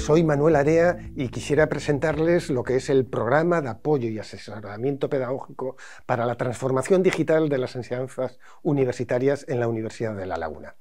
Soy Manuel Area y quisiera presentarles lo que es el programa de apoyo y asesoramiento pedagógico para la transformación digital de las enseñanzas universitarias en la Universidad de La Laguna.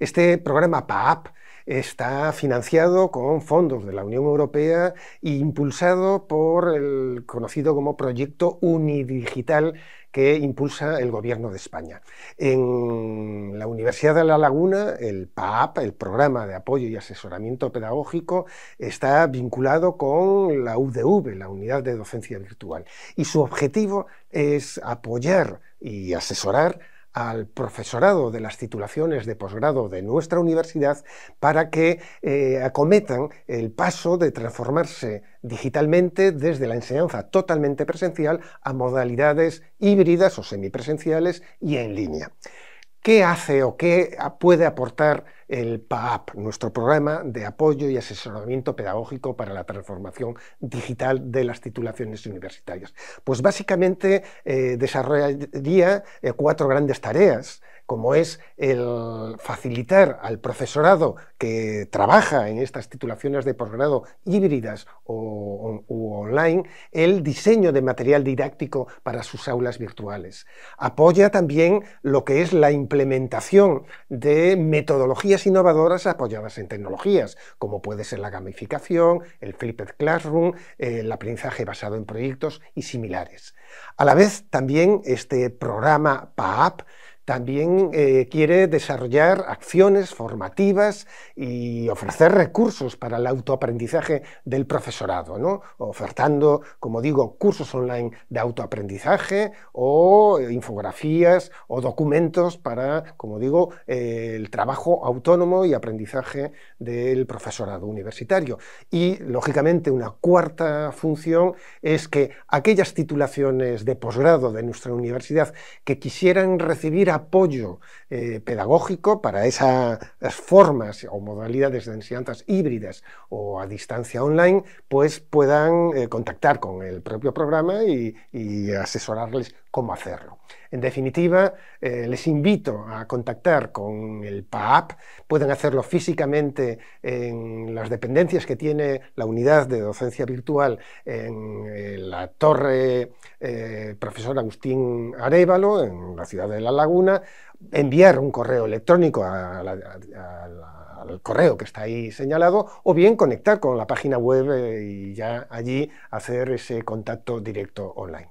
Este programa PAAP está financiado con fondos de la Unión Europea e impulsado por el conocido como Proyecto Unidigital que impulsa el Gobierno de España. En la Universidad de La Laguna, el PAAP, el Programa de Apoyo y Asesoramiento Pedagógico, está vinculado con la UDV, la Unidad de Docencia Virtual, y su objetivo es apoyar y asesorar al profesorado de las titulaciones de posgrado de nuestra universidad para que eh, acometan el paso de transformarse digitalmente desde la enseñanza totalmente presencial a modalidades híbridas o semipresenciales y en línea. ¿Qué hace o qué puede aportar el PAAP, nuestro programa de apoyo y asesoramiento pedagógico para la transformación digital de las titulaciones universitarias? Pues básicamente eh, desarrollaría eh, cuatro grandes tareas como es el facilitar al profesorado que trabaja en estas titulaciones de posgrado híbridas o online el diseño de material didáctico para sus aulas virtuales. Apoya también lo que es la implementación de metodologías innovadoras apoyadas en tecnologías, como puede ser la gamificación, el flipped classroom, eh, el aprendizaje basado en proyectos y similares. A la vez, también este programa PAAP también eh, quiere desarrollar acciones formativas y ofrecer recursos para el autoaprendizaje del profesorado, ofertando, como digo, cursos online de autoaprendizaje o infografías o documentos para, como digo, eh, el trabajo autónomo y aprendizaje del profesorado universitario. Y, lógicamente, una cuarta función es que aquellas titulaciones de posgrado de nuestra universidad que quisieran recibir apoyo eh, pedagógico para esas formas o modalidades de enseñanzas híbridas o a distancia online, pues puedan eh, contactar con el propio programa y asesorarles cómo hacerlo. En definitiva, eh, les invito a contactar con el PAP. pueden hacerlo físicamente en las dependencias que tiene la unidad de docencia virtual en eh, la torre eh, profesor Agustín Arevalo, en la ciudad de La Laguna, enviar un correo electrónico al correo que está ahí señalado, o bien conectar con la página web y ya allí hacer ese contacto directo online.